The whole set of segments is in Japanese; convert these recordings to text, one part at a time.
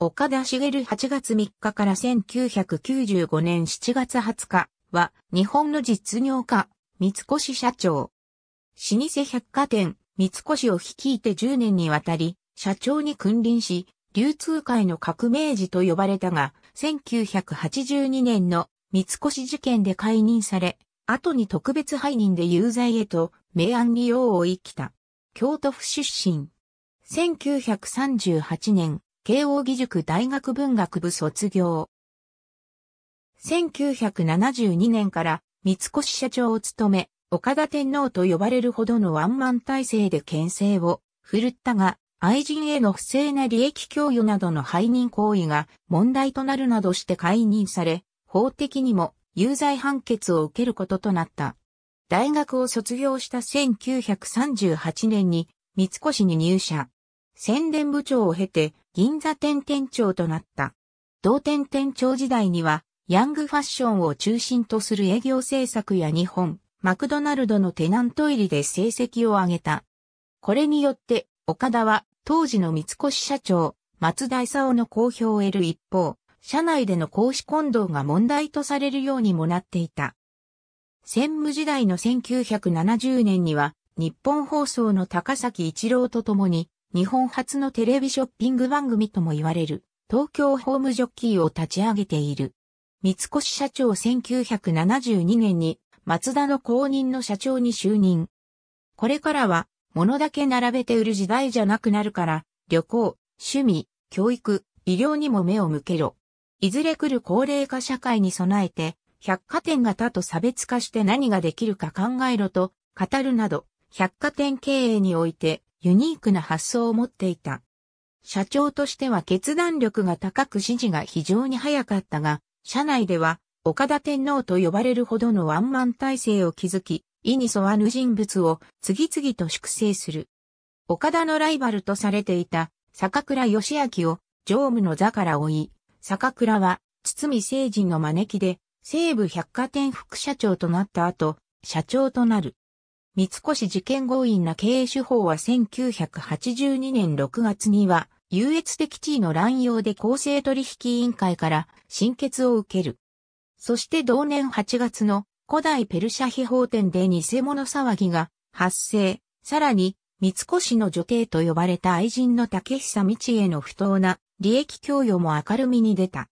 岡田茂8月3日から1995年7月20日は日本の実業家、三越社長。老舗百貨店、三越を率いて10年にわたり、社長に君臨し、流通界の革命児と呼ばれたが、1982年の三越事件で解任され、後に特別背任で有罪へと、明暗利用を生きた。京都府出身。1938年、慶応義塾大学文学部卒業。1972年から三越社長を務め、岡田天皇と呼ばれるほどのワンマン体制で牽制を振るったが、愛人への不正な利益供与などの背任行為が問題となるなどして解任され、法的にも有罪判決を受けることとなった。大学を卒業した1938年に三越に入社。宣伝部長を経て銀座店店長となった。同店店長時代には、ヤングファッションを中心とする営業政策や日本、マクドナルドのテナント入りで成績を上げた。これによって、岡田は当時の三越社長、松田勲の公表を得る一方、社内での公私混同が問題とされるようにもなっていた。専務時代の1970年には、日本放送の高崎一郎と共に、日本初のテレビショッピング番組とも言われる、東京ホームジョッキーを立ち上げている。三越社長1972年に、松田の公認の社長に就任。これからは、物だけ並べて売る時代じゃなくなるから、旅行、趣味、教育、医療にも目を向けろ。いずれ来る高齢化社会に備えて、百貨店型と差別化して何ができるか考えろと語るなど、百貨店経営においてユニークな発想を持っていた。社長としては決断力が高く指示が非常に早かったが、社内では岡田天皇と呼ばれるほどのワンマン体制を築き、意に沿わぬ人物を次々と粛清する。岡田のライバルとされていた坂倉義明を常務の座から追い、坂倉は堤聖人の招きで西武百貨店副社長となった後、社長となる。三越事件強引な経営手法は1982年6月には、優越的地位の乱用で公正取引委員会から審決を受ける。そして同年8月の古代ペルシャ秘宝店で偽物騒ぎが発生。さらに、三越の女帝と呼ばれた愛人の竹久道への不当な利益供与も明るみに出た。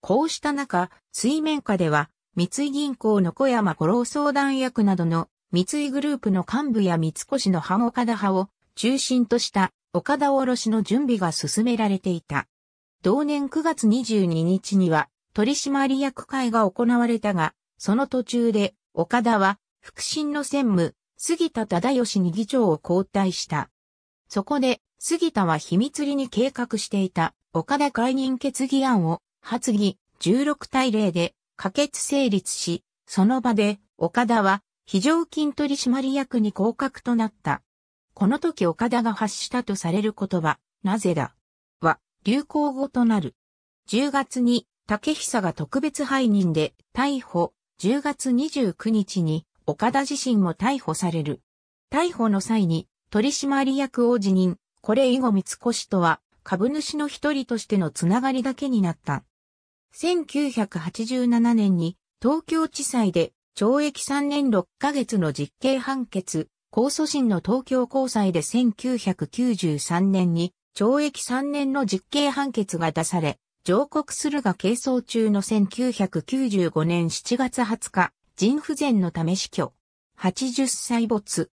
こうした中、水面下では、三井銀行の小山五郎相談役などの三井グループの幹部や三越の半岡田派を中心とした岡田卸の準備が進められていた。同年9月22日には取締役会が行われたが、その途中で岡田は副審の専務、杉田忠義に議長を交代した。そこで、杉田は秘密裏に計画していた岡田解任決議案を発議16対0で可決成立し、その場で岡田は非常勤取締役に降格となった。この時岡田が発したとされる言葉、なぜだは、流行語となる。10月に、竹久が特別背任で逮捕、10月29日に、岡田自身も逮捕される。逮捕の際に、取締役を辞任、これ以後三越とは、株主の一人としてのつながりだけになった。1987年に、東京地裁で懲役3年6ヶ月の実刑判決、控訴審の東京高裁で1993年に懲役3年の実刑判決が出され、上告するが係争中の1995年7月20日、人不全のため死去。80歳没。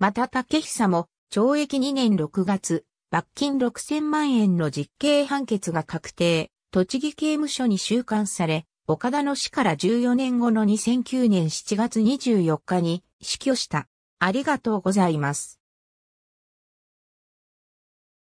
また竹久も懲役2年6月、罰金6000万円の実刑判決が確定、栃木刑務所に収監され、岡田の死から14年後の2009年7月24日に死去した。ありがとうございます。